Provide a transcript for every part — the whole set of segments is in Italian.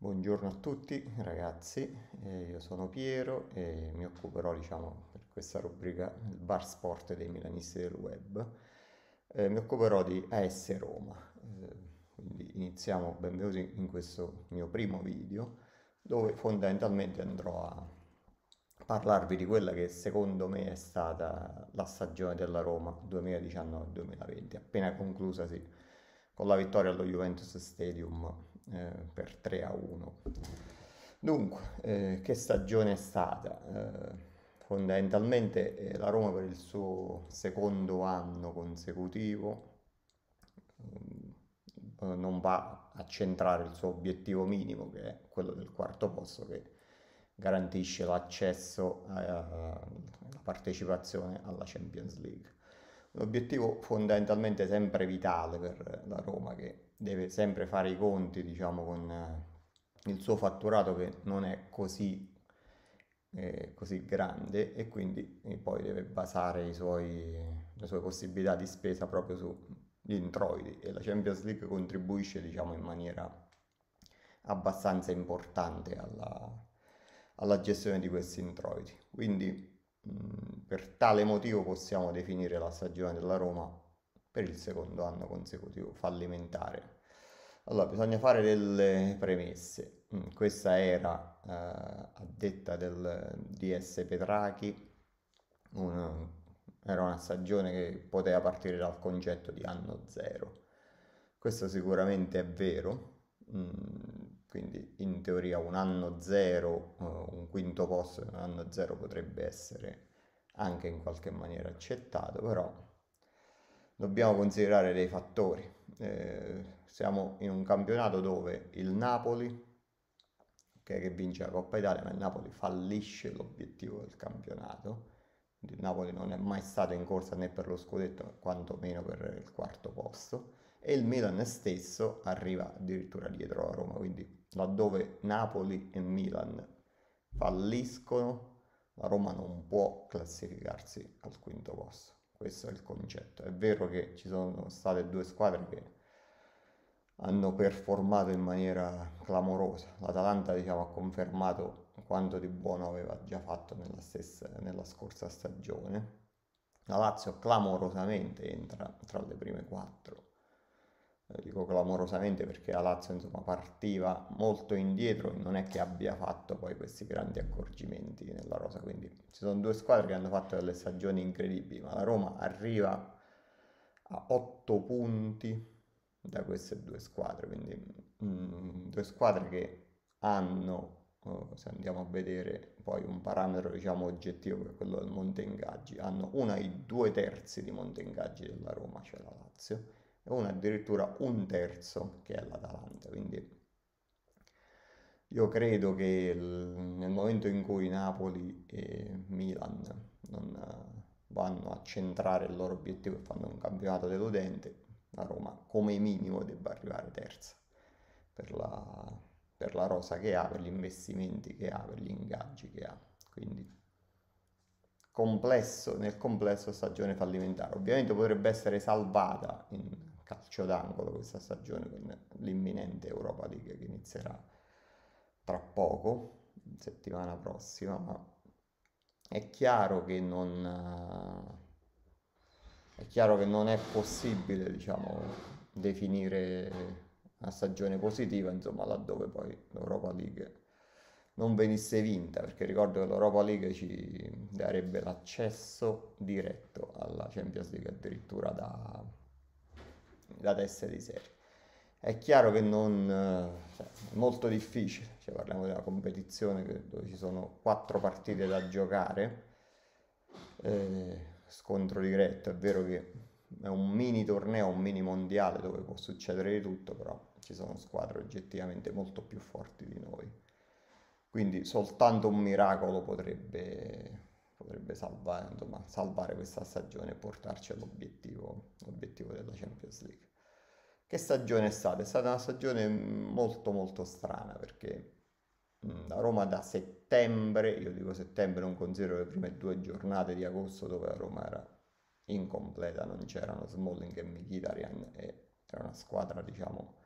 Buongiorno a tutti ragazzi, eh, io sono Piero e mi occuperò diciamo per questa rubrica il bar sport dei milanisti del web. Eh, mi occuperò di AS Roma, eh, quindi iniziamo benvenuti in questo mio primo video dove fondamentalmente andrò a parlarvi di quella che secondo me è stata la stagione della Roma 2019-2020, appena conclusasi con la vittoria allo Juventus Stadium eh, per 3 a 1. Dunque, eh, che stagione è stata? Eh, fondamentalmente eh, la Roma per il suo secondo anno consecutivo mm, eh, non va a centrare il suo obiettivo minimo che è quello del quarto posto che garantisce l'accesso alla partecipazione alla Champions League. L'obiettivo fondamentalmente sempre vitale per la Roma che deve sempre fare i conti diciamo, con eh, il suo fatturato che non è così, eh, così grande e quindi eh, poi deve basare suoi, le sue possibilità di spesa proprio sugli introiti e la Champions League contribuisce diciamo, in maniera abbastanza importante alla, alla gestione di questi introiti. Quindi mh, mm, per tale motivo possiamo definire la stagione della Roma per il secondo anno consecutivo fallimentare. Allora, bisogna fare delle premesse. Mm, questa era, eh, a detta del DS Petrachi, una, era una stagione che poteva partire dal concetto di anno zero. Questo sicuramente è vero, mm, quindi in teoria un anno zero, eh, un quinto posto di un anno zero potrebbe essere anche in qualche maniera accettato, però dobbiamo considerare dei fattori. Eh, siamo in un campionato dove il Napoli, okay, che vince la Coppa Italia, ma il Napoli fallisce l'obiettivo del campionato, il Napoli non è mai stato in corsa né per lo scudetto, quantomeno per il quarto posto, e il Milan stesso arriva addirittura dietro la Roma, quindi laddove Napoli e Milan falliscono la Roma non può classificarsi al quinto posto. Questo è il concetto. È vero che ci sono state due squadre che hanno performato in maniera clamorosa. L'Atalanta diciamo, ha confermato quanto di buono aveva già fatto nella, stessa, nella scorsa stagione. La Lazio clamorosamente entra tra le prime quattro eh, dico clamorosamente perché la Lazio insomma, partiva molto indietro e non è che abbia fatto poi questi grandi accorgimenti nella rosa, quindi ci sono due squadre che hanno fatto delle stagioni incredibili, ma la Roma arriva a 8 punti da queste due squadre, quindi mh, mm, due squadre che hanno, eh, se andiamo a vedere poi un parametro diciamo oggettivo che è quello del monte ingaggi, hanno una i due terzi di monte ingaggi della Roma, cioè la Lazio, e uno addirittura un terzo che è l'Atalanta. Quindi io credo che nel momento in cui Napoli e Milan non eh, vanno a centrare il loro obiettivo e fanno un campionato deludente, la Roma come minimo debba arrivare terza per la, per la rosa che ha, per gli investimenti che ha, per gli ingaggi che ha. Quindi complesso, nel complesso stagione fallimentare. Ovviamente potrebbe essere salvata in calcio d'angolo questa stagione con l'imminente Europa League che inizierà tra poco, settimana prossima, ma è chiaro che non, eh, è, chiaro che non è possibile diciamo, definire una stagione positiva, insomma, laddove poi l'Europa League non venisse vinta, perché ricordo che l'Europa League ci darebbe l'accesso diretto alla Champions League addirittura da, la testa di serie. È chiaro che non, eh, cioè, è molto difficile, cioè, parliamo di una competizione dove ci sono quattro partite da giocare, eh, scontro diretto, è vero che è un mini torneo, un mini mondiale dove può succedere di tutto, però ci sono squadre oggettivamente molto più forti di noi. Quindi soltanto un miracolo potrebbe potrebbe salvare, insomma, salvare questa stagione e portarci all'obiettivo della Champions League. Che stagione è stata? È stata una stagione molto molto strana perché mm, la Roma da settembre, io dico settembre, non considero le prime due giornate di agosto dove la Roma era incompleta, non c'erano Smalling e Mkhitaryan e era una squadra diciamo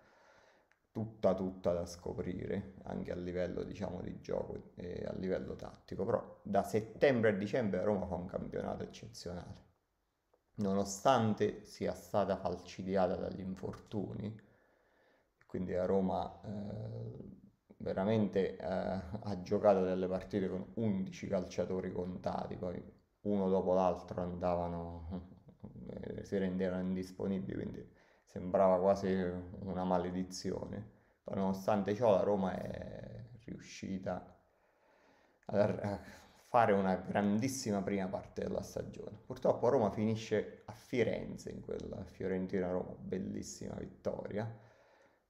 tutta tutta da scoprire anche a livello diciamo di gioco e a livello tattico però da settembre a dicembre Roma fa un campionato eccezionale nonostante sia stata falcidiata dagli infortuni quindi la Roma eh, veramente eh, ha giocato delle partite con 11 calciatori contati poi uno dopo l'altro andavano eh, si rendevano indisponibili quindi sembrava quasi una maledizione, ma nonostante ciò la Roma è riuscita a fare una grandissima prima parte della stagione. Purtroppo Roma finisce a Firenze in quella Fiorentina-Roma, bellissima vittoria,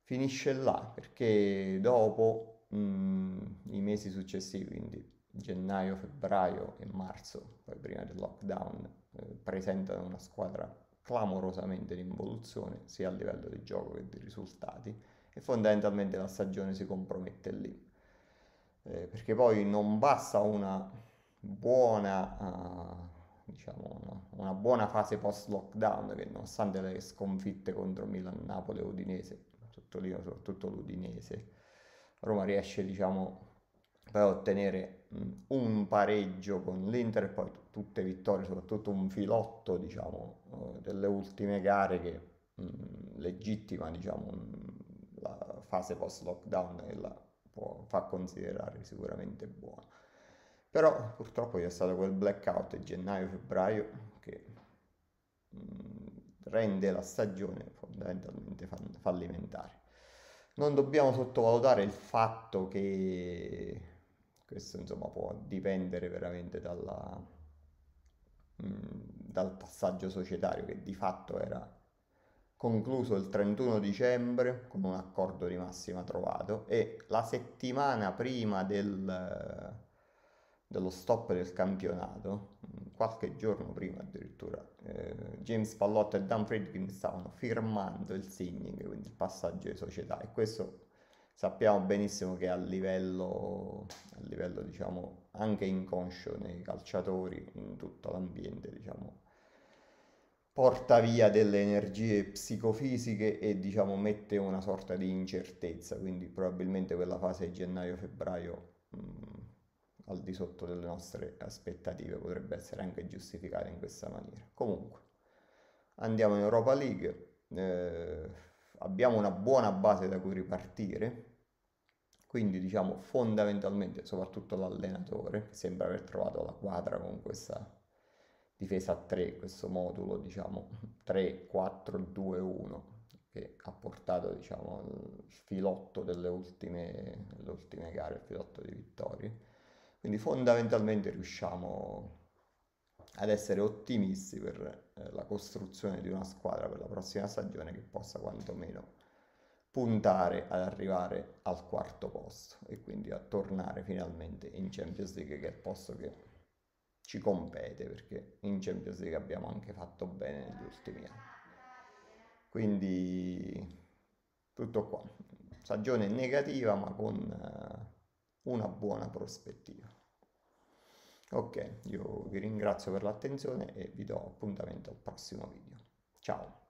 finisce là perché dopo mh, i mesi successivi, quindi gennaio, febbraio e marzo, poi prima del lockdown, eh, presentano una squadra clamorosamente in involuzione sia a livello di gioco che di risultati e fondamentalmente la stagione si compromette lì. Eh, perché poi non basta una buona, uh, diciamo una, una buona fase post-lockdown che nonostante le sconfitte contro Milan, Napoli e Udinese, sottolineo soprattutto l'Udinese, Roma riesce diciamo per ottenere un pareggio con l'Inter e poi t- tutte vittorie, soprattutto un filotto diciamo, eh, delle ultime gare che mh, legittima diciamo, la fase post-lockdown e la può, fa considerare sicuramente buona. Però purtroppo c'è stato quel blackout gennaio-febbraio che mh, rende la stagione fondamentalmente fallimentare non dobbiamo sottovalutare il fatto che questo insomma può dipendere veramente dalla, mh, dal passaggio societario che di fatto era concluso il 31 dicembre con un accordo di massima trovato e la settimana prima del, dello stop del campionato, qualche giorno prima addirittura, eh, James Pallotto e Dan Friedkin stavano firmando il signing, quindi il passaggio di società e questo sappiamo benissimo che a livello, a livello diciamo, anche inconscio nei calciatori, in tutto l'ambiente, diciamo, porta via delle energie psicofisiche e diciamo, mette una sorta di incertezza, quindi probabilmente quella fase di gennaio-febbraio mh, al di sotto delle nostre aspettative potrebbe essere anche giustificata in questa maniera. Comunque, andiamo in Europa League. Eh, abbiamo una buona base da cui ripartire, quindi diciamo fondamentalmente, soprattutto l'allenatore, che sembra aver trovato la quadra con questa difesa a 3, questo modulo diciamo 3-4-2-1 che ha portato diciamo il filotto delle ultime, delle ultime gare, il filotto di vittorie. Quindi fondamentalmente riusciamo ad essere ottimisti per eh, la costruzione di una squadra per la prossima stagione che possa quantomeno puntare ad arrivare al quarto posto e quindi a tornare finalmente in Champions League che è il posto che ci compete perché in Champions League abbiamo anche fatto bene negli ultimi anni. Quindi tutto qua. Stagione negativa ma con eh, una buona prospettiva. Ok, io vi ringrazio per l'attenzione e vi do appuntamento al prossimo video. Ciao!